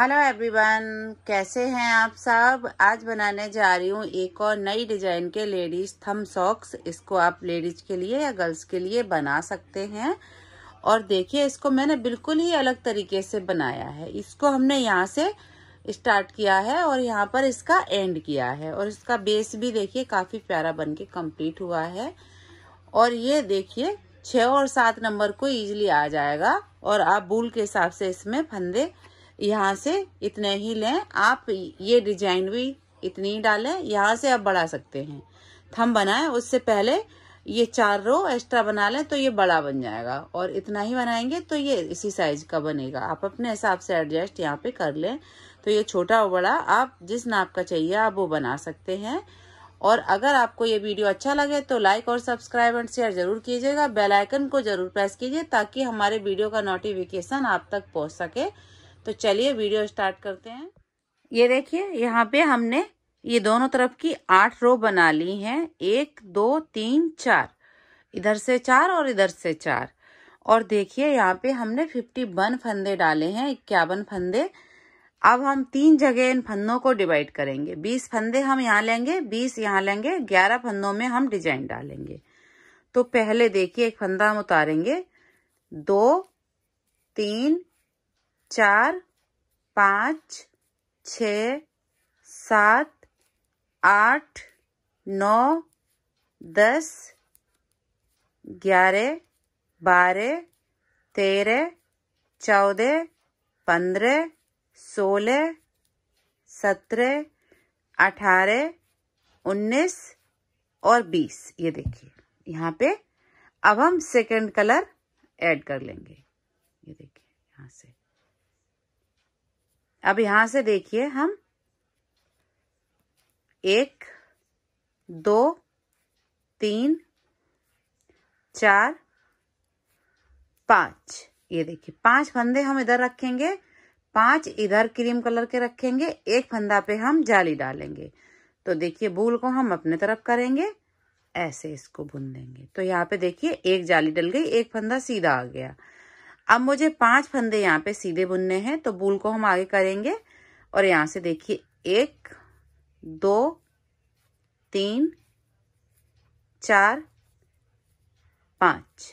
hello everyone कैसे हैं आप सब आज बनाने जा रही हूँ एक और नई डिजाइन के लेडीज थम सॉक्स इसको आप लेडीज के लिए या गर्ल्स के लिए बना सकते हैं और देखिए इसको मैंने बिल्कुल ही अलग तरीके से बनाया है इसको हमने यहाँ से स्टार्ट किया है और यहाँ पर इसका एंड किया है और इसका बेस भी देखिए काफ़ी प्यारा बन के कम्प्लीट हुआ है और ये देखिए छ और सात नंबर को ईजिली आ जाएगा और आप बूल के हिसाब से इसमें फंदे यहाँ से इतने ही लें आप ये डिजाइन भी इतनी ही डालें यहाँ से आप बढ़ा सकते हैं थम बनाए उससे पहले ये चार रो एक्स्ट्रा बना लें तो ये बड़ा बन जाएगा और इतना ही बनाएंगे तो ये इसी साइज का बनेगा आप अपने हिसाब से एडजस्ट यहाँ पे कर लें तो ये छोटा और बड़ा आप जिस नाप का चाहिए आप वो बना सकते हैं और अगर आपको ये वीडियो अच्छा लगे तो लाइक और सब्सक्राइब एंड शेयर जरूर कीजिएगा बेलाइकन को जरूर प्रेस कीजिए ताकि हमारे वीडियो का नोटिफिकेशन आप तक पहुँच सके तो चलिए वीडियो स्टार्ट करते हैं ये देखिए यहाँ पे हमने ये दोनों तरफ की आठ रो बना ली हैं एक दो तीन चार इधर से चार और इधर से चार और देखिए यहाँ पे हमने फिफ्टी वन फंदे डाले हैं इक्यावन फंदे अब हम तीन जगह इन फंदों को डिवाइड करेंगे बीस फंदे हम यहाँ लेंगे बीस यहाँ लेंगे ग्यारह फंदों में हम डिजाइन डालेंगे तो पहले देखिए एक फंदा हम उतारेंगे दो तीन चार पाँच छ सात आठ नौ दस ग्यारह बारह तेरह चौदह पंद्रह सोलह सत्रह अठारह उन्नीस और बीस ये देखिए यहाँ पे अब हम सेकंड कलर ऐड कर लेंगे अब यहां से देखिए हम एक दो तीन चार पांच ये देखिए पांच फंदे हम इधर रखेंगे पांच इधर क्रीम कलर के रखेंगे एक फंदा पे हम जाली डालेंगे तो देखिए भूल को हम अपने तरफ करेंगे ऐसे इसको बुन देंगे तो यहाँ पे देखिए एक जाली डल गई एक फंदा सीधा आ गया अब मुझे पांच फंदे यहाँ पे सीधे बुनने हैं तो बूल को हम आगे करेंगे और यहाँ से देखिए एक दो तीन चार पांच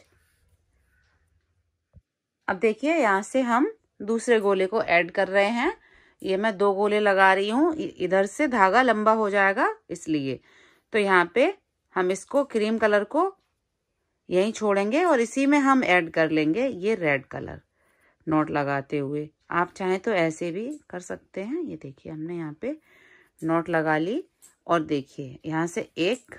अब देखिए यहाँ से हम दूसरे गोले को ऐड कर रहे हैं ये मैं दो गोले लगा रही हूँ इधर से धागा लंबा हो जाएगा इसलिए तो यहाँ पे हम इसको क्रीम कलर को यहीं छोड़ेंगे और इसी में हम ऐड कर लेंगे ये रेड कलर नोट लगाते हुए आप चाहें तो ऐसे भी कर सकते हैं ये देखिए हमने यहाँ पे नोट लगा ली और देखिए यहाँ से एक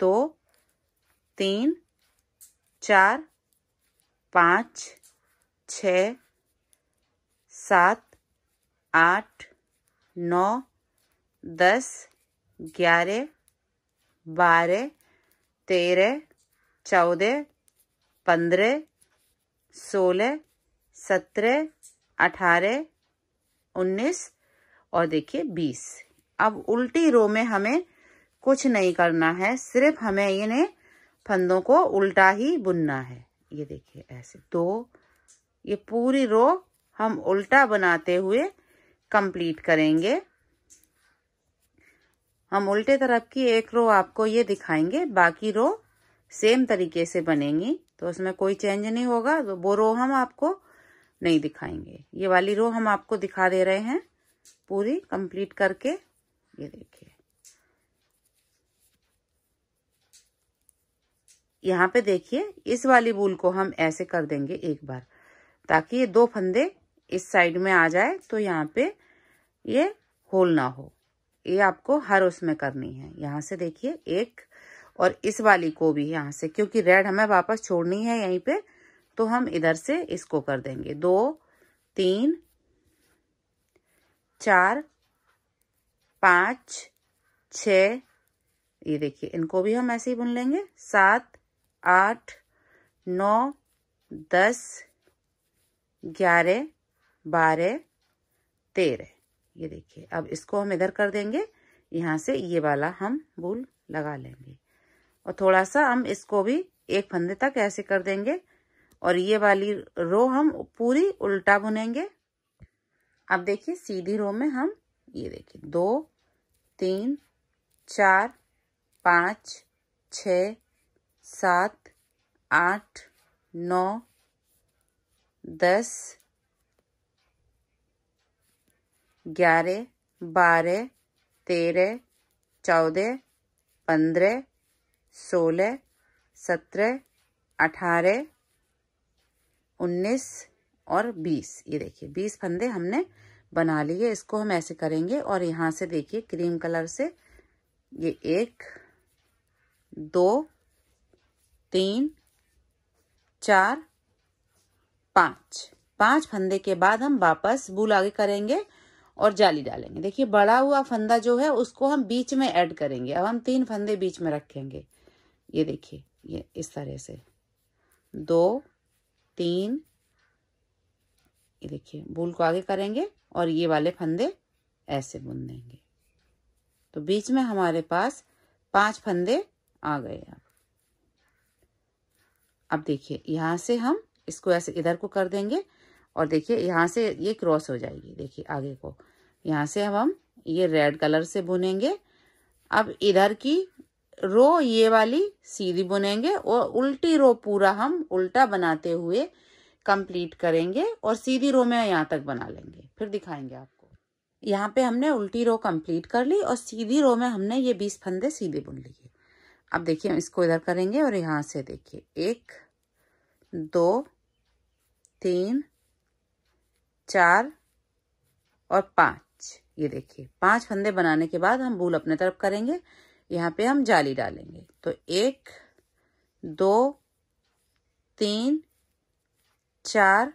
दो तीन चार पाँच छ सात आठ नौ दस ग्यारह बारह तेरह चौदह पंद्रह सोलह सत्रह अठारह उन्नीस और देखिए बीस अब उल्टी रो में हमें कुछ नहीं करना है सिर्फ हमें इन्हें फंदों को उल्टा ही बुनना है ये देखिए ऐसे दो ये पूरी रो हम उल्टा बनाते हुए कंप्लीट करेंगे हम उल्टे तरफ की एक रो आपको ये दिखाएंगे बाकी रो सेम तरीके से बनेंगी तो उसमें कोई चेंज नहीं होगा तो वो रो हम आपको नहीं दिखाएंगे ये वाली रो हम आपको दिखा दे रहे हैं पूरी कंप्लीट करके ये देखिए यहाँ पे देखिए इस वाली बूल को हम ऐसे कर देंगे एक बार ताकि ये दो फंदे इस साइड में आ जाए तो यहाँ पे ये होल ना हो ये आपको हर उसमें करनी है यहाँ से देखिए एक और इस वाली को भी यहाँ से क्योंकि रेड हमें वापस छोड़नी है यहीं पे तो हम इधर से इसको कर देंगे दो तीन चार पांच छ ये देखिए इनको भी हम ऐसे ही बुन लेंगे सात आठ नौ दस ग्यारह बारह तेरह ये देखिए अब इसको हम इधर कर देंगे यहाँ से ये वाला हम भूल लगा लेंगे और थोड़ा सा हम इसको भी एक फंदे तक ऐसे कर देंगे और ये वाली रो हम पूरी उल्टा बुनेंगे अब देखिए सीधी रो में हम ये देखिए दो तीन चार पाँच छ सात आठ नौ दस ग्यारह बारह तेरह चौदह पंद्रह सोलह सत्रह अठारह उन्नीस और बीस ये देखिए बीस फंदे हमने बना लिए इसको हम ऐसे करेंगे और यहाँ से देखिए क्रीम कलर से ये एक दो तीन चार पाँच पाँच फंदे के बाद हम वापस बूल आगे करेंगे और जाली डालेंगे देखिए बड़ा हुआ फंदा जो है उसको हम बीच में ऐड करेंगे अब हम तीन फंदे बीच में रखेंगे ये देखिए ये इस तरह से दो तीन ये देखिए भूल को आगे करेंगे और ये वाले फंदे ऐसे बुन देंगे तो बीच में हमारे पास पांच फंदे आ गए अब अब देखिए यहाँ से हम इसको ऐसे इधर को कर देंगे और देखिए यहाँ से ये क्रॉस हो जाएगी देखिए आगे को यहाँ से अब हम ये रेड कलर से बुनेंगे अब इधर की रो ये वाली सीधी बुनेंगे और उल्टी रो पूरा हम उल्टा बनाते हुए कंप्लीट करेंगे और सीधी रो में यहाँ तक बना लेंगे फिर दिखाएंगे आपको यहाँ पे हमने उल्टी रो कंप्लीट कर ली और सीधी रो में हमने ये बीस फंदे सीधे बुन लिए अब देखिए हम इसको इधर करेंगे और यहाँ से देखिए एक दो तीन चार और पांच ये देखिए पांच फंदे बनाने के बाद हम भूल अपने तरफ करेंगे यहाँ पे हम जाली डालेंगे तो एक दो तीन चार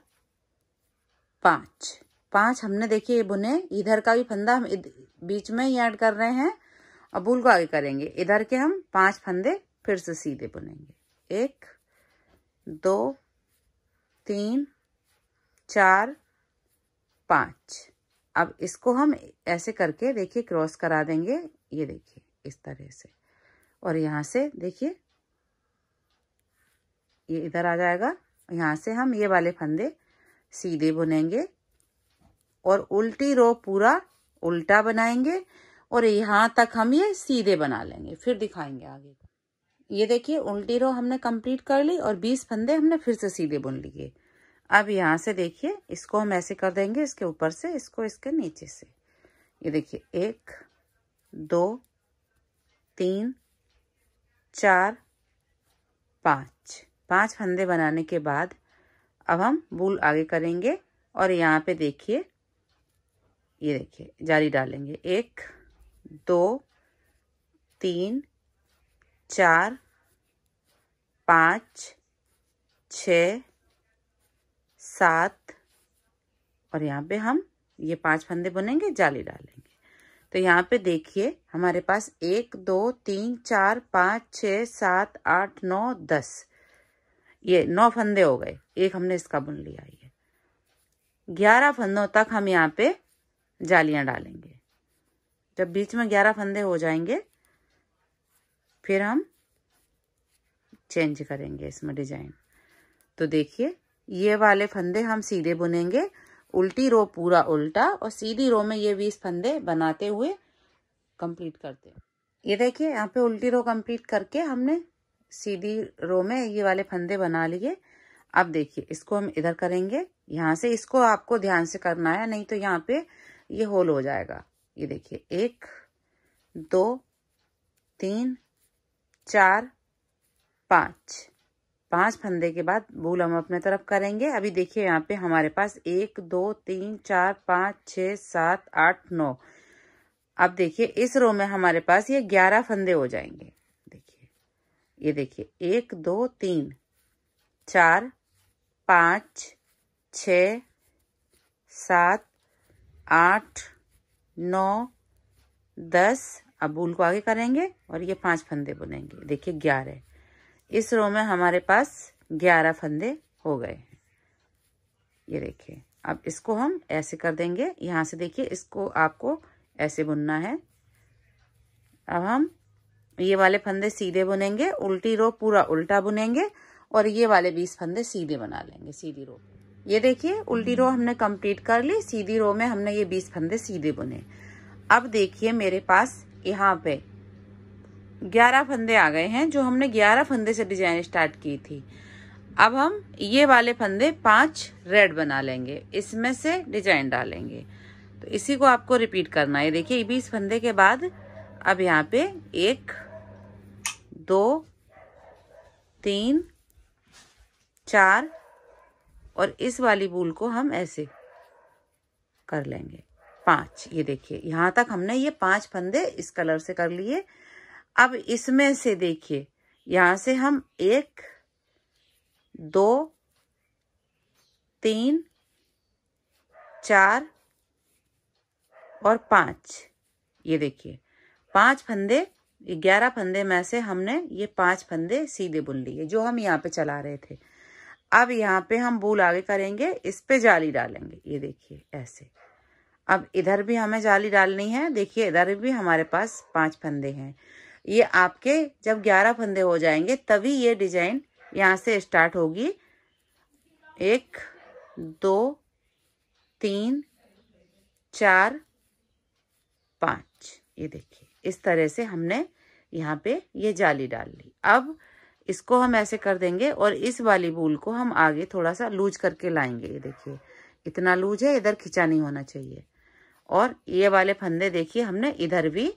पाँच पाँच हमने देखिए ये बुने इधर का भी फंदा हम बीच में ही ऐड कर रहे हैं और भूल को आगे करेंगे इधर के हम पांच फंदे फिर से सीधे बुनेंगे एक दो तीन चार पाँच अब इसको हम ऐसे करके देखिए क्रॉस करा देंगे ये देखिए इस तरह से और यहाँ से देखिए ये इधर आ जाएगा यहाँ से हम ये वाले फंदे सीधे बुनेंगे और उल्टी रो पूरा उल्टा बनाएंगे और यहाँ तक हम ये सीधे बना लेंगे फिर दिखाएंगे आगे ये देखिए उल्टी रो हमने कंप्लीट कर ली और बीस फंदे हमने फिर से सीधे बुन लिए अब यहाँ से देखिए इसको हम ऐसे कर देंगे इसके ऊपर से इसको इसके नीचे से ये देखिए एक दो तीन चार पाँच पांच फंदे बनाने के बाद अब हम बूल आगे करेंगे और यहाँ पे देखिए ये देखिए जाली डालेंगे एक दो तीन चार पाँच छ सात और यहाँ पे हम ये पांच फंदे बुनेंगे जाली डालेंगे तो यहाँ पे देखिए हमारे पास एक दो तीन चार पाँच छ सात आठ नौ दस ये नौ फंदे हो गए एक हमने इसका बुन लिया ये ग्यारह फंदों तक हम यहाँ पे जालियां डालेंगे जब बीच में ग्यारह फंदे हो जाएंगे फिर हम चेंज करेंगे इसमें डिजाइन तो देखिए ये वाले फंदे हम सीधे बुनेंगे उल्टी रो पूरा उल्टा और सीधी रो में ये बीस फंदे बनाते हुए कंप्लीट करते हैं ये देखिए यहाँ पे उल्टी रो कंप्लीट करके हमने सीधी रो में ये वाले फंदे बना लिए अब देखिए इसको हम इधर करेंगे यहाँ से इसको आपको ध्यान से करना है नहीं तो यहाँ पे ये होल हो जाएगा ये देखिए एक दो तीन चार पाँच पांच फंदे के बाद भूल हम अपने तरफ करेंगे अभी देखिए यहाँ पे हमारे पास एक दो तीन चार पाँच छ सात आठ नौ अब देखिए इस रो में हमारे पास ये ग्यारह फंदे हो जाएंगे देखिए ये देखिए एक दो तीन चार पाँच छ सात आठ नौ दस अब भूल को आगे करेंगे और ये पांच फंदे बुनेंगे देखिए ग्यारह इस रो में हमारे पास ग्यारह फंदे हो गए ये देखिए अब इसको हम ऐसे कर देंगे यहाँ से देखिए इसको आपको ऐसे बुनना है अब हम ये वाले फंदे सीधे बुनेंगे उल्टी रो पूरा उल्टा बुनेंगे और ये वाले बीस फंदे सीधे बना लेंगे सीधी रो ये देखिए उल्टी रो हमने कंप्लीट कर ली सीधी रो में हमने ये बीस फंदे सीधे बुने अब देखिए मेरे पास यहाँ पे ग्यारह फंदे आ गए हैं जो हमने ग्यारह फंदे से डिजाइन स्टार्ट की थी अब हम ये वाले फंदे पांच रेड बना लेंगे इसमें से डिजाइन डालेंगे तो इसी को आपको रिपीट करना है देखिए बीस फंदे के बाद अब यहाँ पे एक दो तीन चार और इस वाली बूल को हम ऐसे कर लेंगे पांच ये देखिए यहां तक हमने ये पांच फंदे इस कलर से कर लिए अब इसमें से देखिए यहां से हम एक दो तीन चार और पांच ये देखिए पांच फंदे ग्यारह फंदे में से हमने ये पांच फंदे सीधे बुन लिए जो हम यहाँ पे चला रहे थे अब यहाँ पे हम बूल आगे करेंगे इस पे जाली डालेंगे ये देखिए ऐसे अब इधर भी हमें जाली डालनी है देखिए इधर भी हमारे पास पांच फंदे हैं ये आपके जब ग्यारह फंदे हो जाएंगे तभी ये डिजाइन यहाँ से स्टार्ट होगी एक दो तीन चार पाँच ये देखिए इस तरह से हमने यहाँ पे ये जाली डाल ली अब इसको हम ऐसे कर देंगे और इस वाली बूल को हम आगे थोड़ा सा लूज करके लाएंगे ये देखिए इतना लूज है इधर खिंचा नहीं होना चाहिए और ये वाले फंदे देखिए हमने इधर भी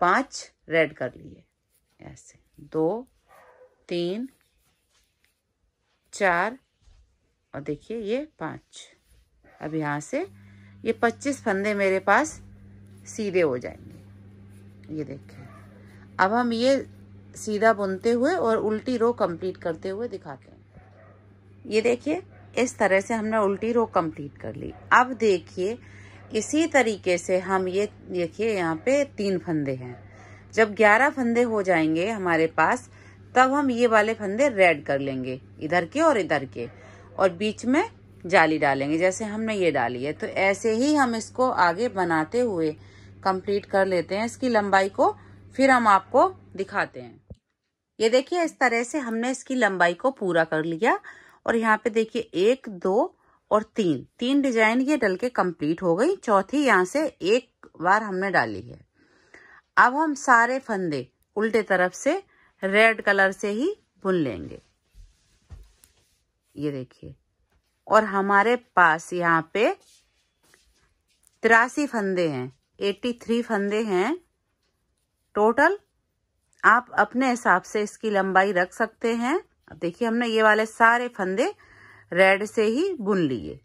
पांच रेड कर लिए ऐसे दो तीन चार और देखिए ये पांच अब यहाँ से ये पच्चीस फंदे मेरे पास सीधे हो जाएंगे ये देखिए अब हम ये सीधा बुनते हुए और उल्टी रो कंप्लीट करते हुए दिखाते हैं ये देखिए इस तरह से हमने उल्टी रो कंप्लीट कर ली अब देखिए इसी तरीके से हम ये देखिए यहाँ पे तीन फंदे हैं जब ग्यारह फंदे हो जाएंगे हमारे पास तब हम ये वाले फंदे रेड कर लेंगे इधर के और इधर के और बीच में जाली डालेंगे जैसे हमने ये डाली है तो ऐसे ही हम इसको आगे बनाते हुए कंप्लीट कर लेते हैं इसकी लंबाई को फिर हम आपको दिखाते हैं ये देखिए इस तरह से हमने इसकी लंबाई को पूरा कर लिया और यहाँ पे देखिए एक दो और तीन तीन डिजाइन ये डल के कंप्लीट हो गई चौथी यहाँ से एक बार हमने डाली है अब हम सारे फंदे उल्टे तरफ से रेड कलर से ही बुन लेंगे ये देखिए और हमारे पास यहाँ पे तिरासी फंदे हैं एट्टी थ्री फंदे हैं टोटल आप अपने हिसाब से इसकी लंबाई रख सकते हैं अब देखिए हमने ये वाले सारे फंदे रेड से ही बुन लिए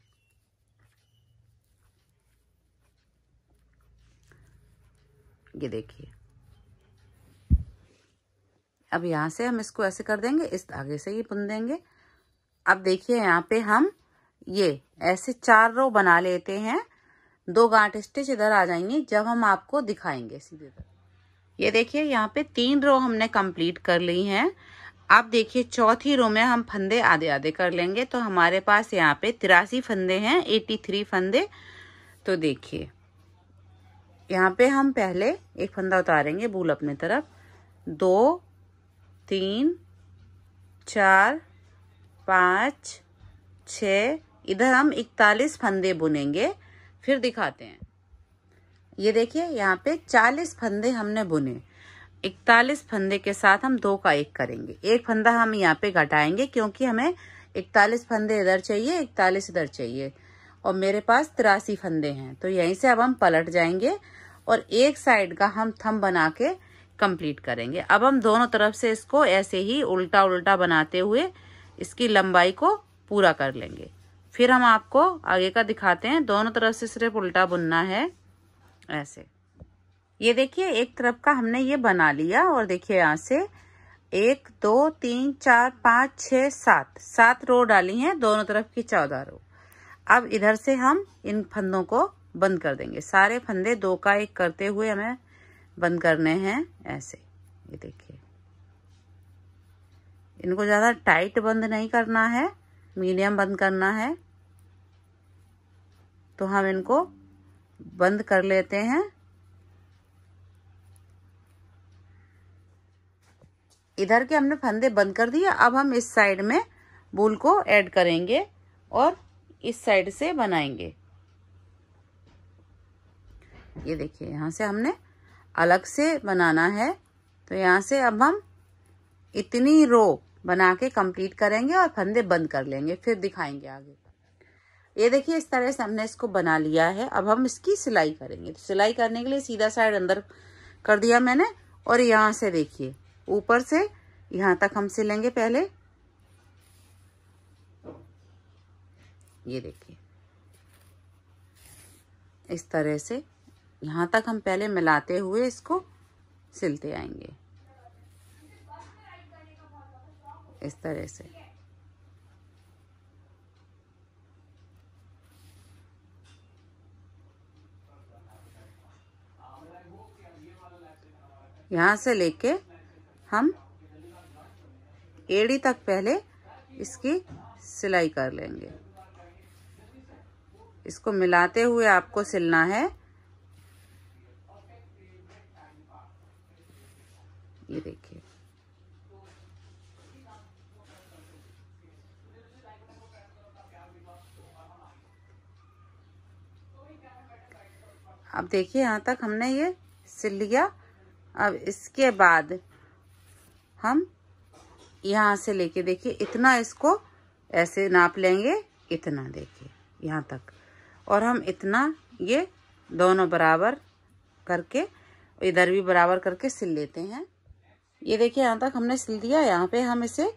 ये देखिए अब यहां से हम इसको ऐसे कर देंगे इस धागे से ही बुन देंगे अब देखिए यहाँ पे हम ये ऐसे चार रो बना लेते हैं दो गांठ स्टिच इधर आ जाएंगे जब हम आपको दिखाएंगे सीधे ये देखिए यहाँ पे तीन रो हमने कंप्लीट कर ली हैं आप देखिए चौथी रो में हम फंदे आधे आधे कर लेंगे तो हमारे पास यहाँ पे तिरासी फंदे हैं एटी थ्री फंदे तो देखिए यहाँ पे हम पहले एक फंदा उतारेंगे भूल अपने तरफ दो तीन चार पाँच छ इधर हम इकतालीस फंदे बुनेंगे फिर दिखाते हैं ये देखिए यहाँ पे चालीस फंदे हमने बुने इकतालीस फंदे के साथ हम दो का एक करेंगे एक फंदा हम यहाँ पे घटाएंगे क्योंकि हमें इकतालीस फंदे इधर चाहिए इकतालीस इधर चाहिए और मेरे पास तिरासी फंदे हैं तो यहीं से अब हम पलट जाएंगे और एक साइड का हम थम बना के कंप्लीट करेंगे अब हम दोनों तरफ से इसको ऐसे ही उल्टा उल्टा बनाते हुए इसकी लंबाई को पूरा कर लेंगे फिर हम आपको आगे का दिखाते हैं दोनों तरफ से सिर्फ उल्टा बुनना है ऐसे ये देखिए एक तरफ का हमने ये बना लिया और देखिए यहाँ से एक दो तीन चार पाँच छ सात सात रो डाली हैं दोनों तरफ की चौदह रो अब इधर से हम इन फंदों को बंद कर देंगे सारे फंदे दो का एक करते हुए हमें बंद करने हैं ऐसे ये देखिए इनको ज़्यादा टाइट बंद नहीं करना है मीडियम बंद करना है तो हम इनको बंद कर लेते हैं इधर के हमने फंदे बंद कर दिए अब हम इस साइड में बूल को ऐड करेंगे और इस साइड से बनाएंगे ये देखिए यहाँ से हमने अलग से बनाना है तो यहाँ से अब हम इतनी रो बना के कंप्लीट करेंगे और फंदे बंद कर लेंगे फिर दिखाएंगे आगे ये देखिए इस तरह से हमने इसको बना लिया है अब हम इसकी सिलाई करेंगे तो सिलाई करने के लिए सीधा साइड अंदर कर दिया मैंने और यहाँ से देखिए ऊपर से यहाँ तक हम सिलेंगे पहले ये देखिए इस तरह से यहाँ तक हम पहले मिलाते हुए इसको सिलते आएंगे इस तरह से यहाँ से लेके हम एड़ी तक पहले इसकी सिलाई कर लेंगे इसको मिलाते हुए आपको सिलना है ये देखिए अब देखिए यहां तक हमने ये सिल लिया अब इसके बाद हम यहाँ से लेके देखिए इतना इसको ऐसे नाप लेंगे इतना देखिए यहाँ तक और हम इतना ये दोनों बराबर करके इधर भी बराबर करके सिल लेते हैं ये देखिए यहाँ तक हमने सिल दिया यहाँ पे हम इसे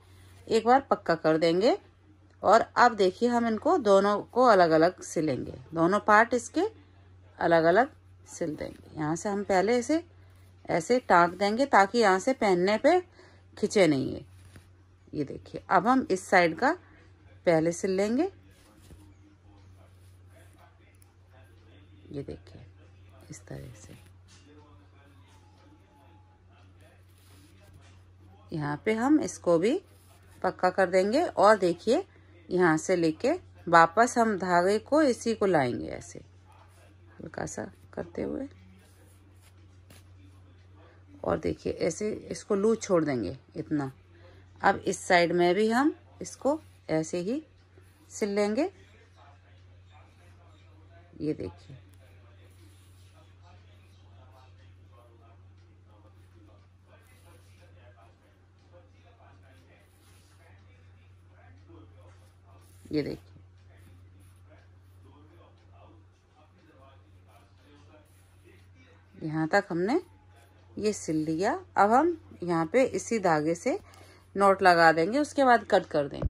एक बार पक्का कर देंगे और अब देखिए हम इनको दोनों को अलग अलग सिलेंगे दोनों पार्ट इसके अलग अलग सिल देंगे यहाँ से हम पहले इसे ऐसे टाँक देंगे ताकि यहाँ से पहनने पर खिंचे नहीं है ये देखिए अब हम इस साइड का पहले सिल लेंगे ये देखिए इस तरह से यहाँ पे हम इसको भी पक्का कर देंगे और देखिए यहाँ से लेके वापस हम धागे को इसी को लाएंगे ऐसे हल्का सा करते हुए और देखिए ऐसे इसको लूज छोड़ देंगे इतना अब इस साइड में भी हम इसको ऐसे ही सिल लेंगे ये देखिए ये देखिए यहाँ तक हमने ये सिल लिया अब हम यहाँ पे इसी धागे से नोट लगा देंगे उसके बाद कट कर देंगे